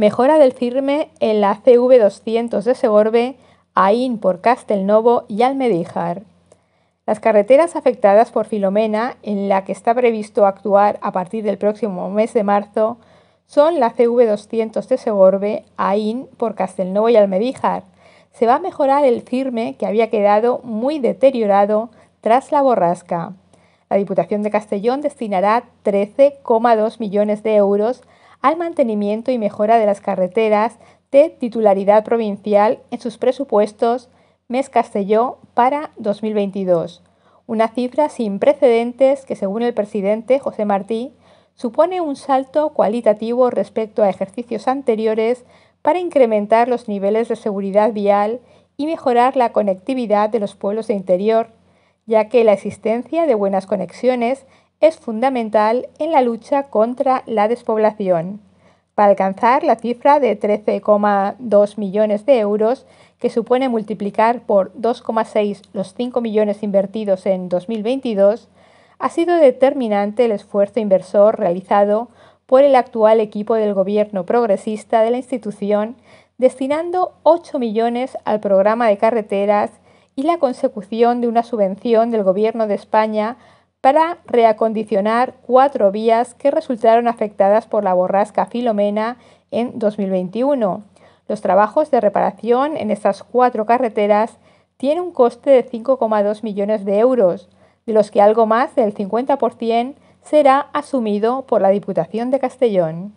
mejora del firme en la CV200 de Segorbe, Aín por Castelnovo y Almedíjar. Las carreteras afectadas por Filomena, en la que está previsto actuar a partir del próximo mes de marzo, son la CV200 de Segorbe, Aín por Castelnovo y Almedíjar. Se va a mejorar el firme que había quedado muy deteriorado tras la borrasca. La Diputación de Castellón destinará 13,2 millones de euros al mantenimiento y mejora de las carreteras de titularidad provincial en sus presupuestos mes Castelló para 2022, una cifra sin precedentes que según el presidente José Martí supone un salto cualitativo respecto a ejercicios anteriores para incrementar los niveles de seguridad vial y mejorar la conectividad de los pueblos de interior, ya que la existencia de buenas conexiones es fundamental en la lucha contra la despoblación, para alcanzar la cifra de 13,2 millones de euros, que supone multiplicar por 2,6 los 5 millones invertidos en 2022, ha sido determinante el esfuerzo inversor realizado por el actual equipo del gobierno progresista de la institución, destinando 8 millones al programa de carreteras y la consecución de una subvención del gobierno de España para reacondicionar cuatro vías que resultaron afectadas por la borrasca Filomena en 2021. Los trabajos de reparación en estas cuatro carreteras tienen un coste de 5,2 millones de euros, de los que algo más del 50% será asumido por la Diputación de Castellón.